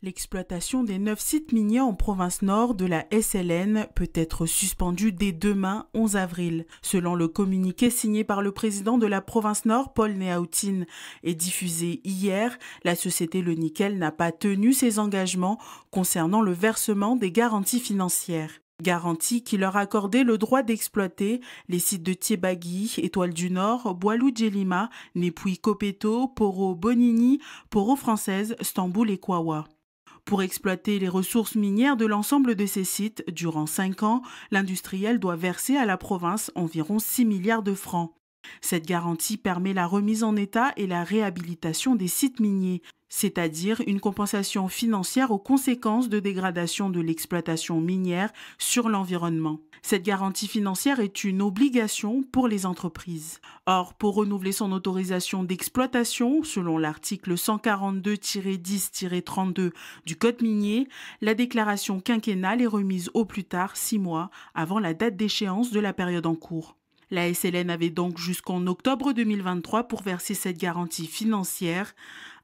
L'exploitation des neuf sites miniers en province nord de la SLN peut être suspendue dès demain 11 avril. Selon le communiqué signé par le président de la province nord, Paul Neaoutin, et diffusé hier, la société Le Nickel n'a pas tenu ses engagements concernant le versement des garanties financières Garanties qui leur accordaient le droit d'exploiter les sites de Thiebagui, Étoile du Nord, Boileau-Djelima, népui copeto Poro-Bonini, Poro-Française, Stamboul et Kwawa. Pour exploiter les ressources minières de l'ensemble de ces sites durant cinq ans, l'industriel doit verser à la province environ 6 milliards de francs. Cette garantie permet la remise en état et la réhabilitation des sites miniers, c'est-à-dire une compensation financière aux conséquences de dégradation de l'exploitation minière sur l'environnement. Cette garantie financière est une obligation pour les entreprises. Or, pour renouveler son autorisation d'exploitation, selon l'article 142-10-32 du Code minier, la déclaration quinquennale est remise au plus tard six mois avant la date d'échéance de la période en cours. La SLN avait donc jusqu'en octobre 2023 pour verser cette garantie financière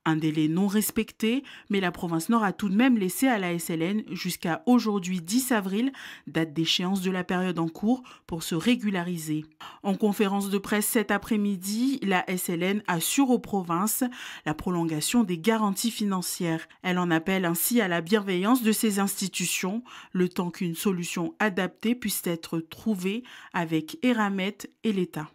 un délai non respecté, mais la province Nord a tout de même laissé à la SLN jusqu'à aujourd'hui 10 avril, date d'échéance de la période en cours, pour se régulariser. En conférence de presse cet après-midi, la SLN assure aux provinces la prolongation des garanties financières. Elle en appelle ainsi à la bienveillance de ces institutions, le temps qu'une solution adaptée puisse être trouvée avec Eramet et l'État.